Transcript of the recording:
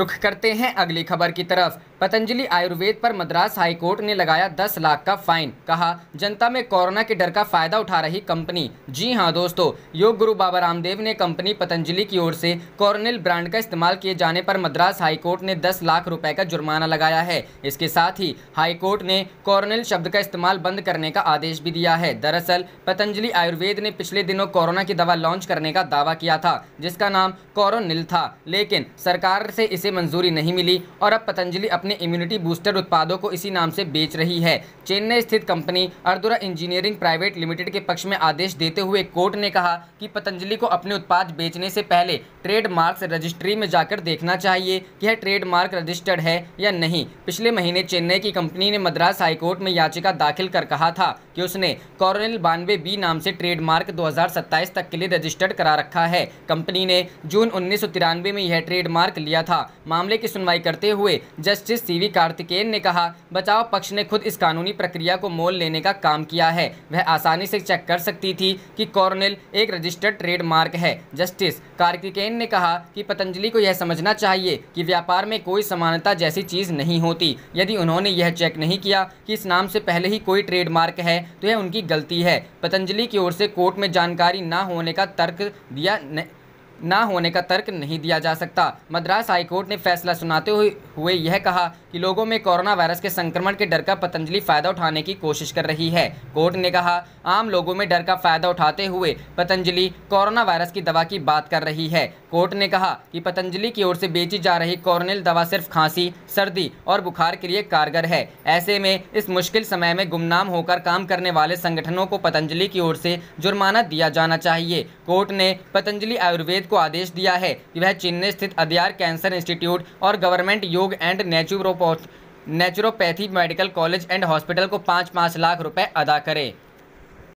रुख करते हैं अगली खबर की तरफ पतंजलि आयुर्वेद पर मद्रास हाईकोर्ट ने लगाया 10 लाख का फाइन कहा जनता में कोरोना के डर का फायदा उठा रही कंपनी जी हां दोस्तों योग गुरु बाबा रामदेव ने कंपनी पतंजलि की ओर से कॉर्नेल ब्रांड का इस्तेमाल किए जाने पर मद्रास हाईकोर्ट ने 10 लाख रुपए का जुर्माना लगाया है इसके साथ ही हाईकोर्ट ने कॉर्नेल शब्द का इस्तेमाल बंद करने का आदेश भी दिया है दरअसल पतंजलि आयुर्वेद ने पिछले दिनों कोरोना की दवा लॉन्च करने का दावा किया था जिसका नाम कोरोनिल था लेकिन सरकार से इसे मंजूरी नहीं मिली और अब पतंजलि अपने इम्यूनिटी बूस्टर उत्पादों को इसी नाम से बेच रही है चेन्नई स्थित company Ardura engineering private limited के पक्ष में आदेश देते हुए कोर्ट ने कहा कि पतंजलि को अपने उत्पाद बेचने से पहले ट्रेडमार्क रजिस्ट्री में जाकर देखना चाहिए कि यह ट्रेडमार्क रजिस्टर्ड है या नहीं पिछले महीने चेन्नई की कंपनी ने मद्रास हाईकोर्ट में याचिका दाखिल कर कहा था कि उसने कॉर्नल बानवे बी नाम से ट्रेडमार्क दो तक के लिए रजिस्टर्ड करा रखा है कंपनी ने जून उन्नीस में यह ट्रेडमार्क लिया था मामले की सुनवाई करते हुए जस्टिस सी वी कार्तिकेन ने कहा बचाव पक्ष ने खुद इस कानूनी प्रक्रिया को मोल लेने का काम किया है वह आसानी से चेक कर सकती थी कि कॉर्नेल एक रजिस्टर्ड ट्रेडमार्क है जस्टिस कार्तिकेन ने कहा कि पतंजलि को यह समझना चाहिए कि व्यापार में कोई समानता जैसी चीज़ नहीं होती यदि उन्होंने यह चेक नहीं किया कि इस नाम से पहले ही कोई ट्रेडमार्क है तो यह उनकी गलती है पतंजलि की ओर से कोर्ट में जानकारी न होने का तर्क दिया न... न होने का तर्क नहीं दिया जा सकता मद्रास हाईकोर्ट ने फैसला सुनाते हुए हुए यह कहा कि लोगों में कोरोना वायरस के संक्रमण के डर का पतंजलि फ़ायदा उठाने की कोशिश कर रही है कोर्ट ने कहा आम लोगों में डर का फ़ायदा उठाते हुए पतंजलि कोरोना वायरस की दवा की बात कर रही है कोर्ट ने कहा कि पतंजलि की ओर से बेची जा रही कॉर्नेल दवा सिर्फ खांसी सर्दी और बुखार के लिए कारगर है ऐसे में इस मुश्किल समय में गुमनाम होकर काम करने वाले संगठनों को पतंजलि की ओर से जुर्माना दिया जाना चाहिए कोर्ट ने पतंजलि आयुर्वेद को आदेश दिया है कि वह चेन्नई स्थित अदयार कैंसर इंस्टीट्यूट और गवर्नमेंट योग एंड नेचुरोपो naturopathy medical college and hospital को पाँच पाँच लाख रुपए अदा करें